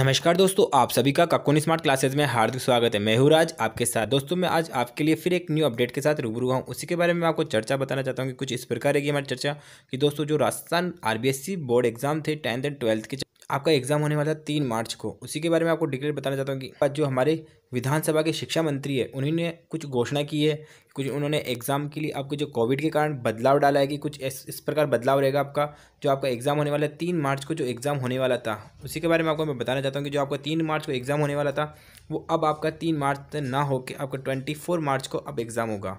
नमस्कार दोस्तों आप सभी का कक्कुन स्मार्ट क्लासेस में हार्दिक स्वागत है मैं हूँ राज आपके साथ दोस्तों मैं आज आपके लिए फिर एक न्यू अपडेट के साथ रूबरू हूँ उसी के बारे में मैं आपको चर्चा बताना चाहता हूँ कि कुछ इस प्रकार है कि हमारी चर्चा कि दोस्तों जो राजस्थान आरबीएससी बोर्ड एग्जाम थे टेंथ एंड ट्वेल्थ के आपका एग्जाम होने वाला था तीन मार्च को उसी के बारे में आपको डिटेल बताना चाहता हूँ कि जो हमारे विधानसभा के शिक्षा मंत्री है उन्होंने कुछ घोषणा की है कुछ उन्होंने एग्ज़ाम के लिए आपको जो कोविड के कारण बदलाव डाला है कि कुछ इस, इस प्रकार बदलाव रहेगा आपका जो आपका एग्ज़ाम होने वाला है तीन मार्च को जो एग्ज़ाम होने वाला था उसी के बारे में आपको मैं बताना चाहता हूँ कि जो आपका तीन मार्च को एग्ज़ाम होने वाला था वो अब आपका तीन मार्च ना होकर आपका ट्वेंटी मार्च को अब एग्ज़ाम होगा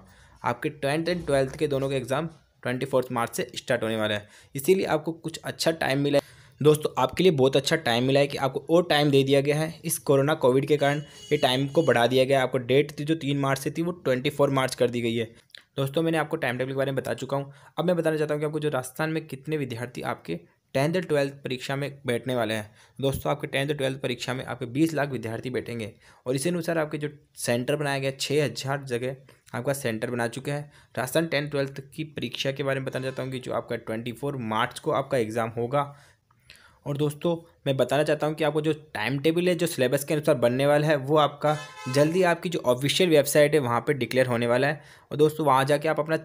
आपके टेंथ एंड ट्वेल्थ के दोनों के एग्ज़ाम ट्वेंटी मार्च से स्टार्ट होने वाला है इसीलिए आपको कुछ अच्छा टाइम मिला है दोस्तों आपके लिए बहुत अच्छा टाइम मिला है कि आपको और टाइम दे दिया गया है इस कोरोना कोविड के कारण ये टाइम को बढ़ा दिया गया है आपको डेट थी जो तीन मार्च से थी वो ट्वेंटी फोर मार्च कर दी गई है दोस्तों मैंने आपको टाइम टेबल के बारे में बता चुका हूँ अब मैं बताना चाहता हूँ कि आपको जो राजस्थान में कितने विद्यार्थी आपके टेंथ और ट्वेल्थ परीक्षा में बैठने वाले हैं दोस्तों आपके टेंथ और ट्वेल्थ परीक्षा में आपके बीस लाख विद्यार्थी बैठेंगे और इसी अनुसार आपके जो सेंटर बनाया गया छः हज़ार जगह आपका सेंटर बना चुका है राजस्थान टेंथ ट्वेल्थ की परीक्षा के बारे में बताना चाहता हूँ कि जो आपका ट्वेंटी फोर मार्च को आपका एग्ज़ाम होगा और दोस्तों मैं बताना चाहता हूँ कि आपको जो टाइम टेबल है जो सिलेबस के अनुसार बनने वाला है वो आपका जल्दी आपकी जो ऑफिशियल वेबसाइट है वहाँ पर डिक्लेयर होने वाला है और दोस्तों वहाँ जाके आप अपना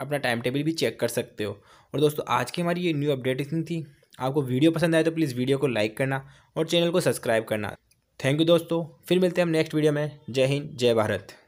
अपना टाइम टेबल भी चेक कर सकते हो और दोस्तों आज की हमारी ये न्यू अपडेट इतनी थी आपको वीडियो पसंद आए तो प्लीज़ वीडियो को लाइक करना और चैनल को सब्सक्राइब करना थैंक यू दोस्तों फिर मिलते हैं हम नेक्स्ट वीडियो में जय हिंद जय भारत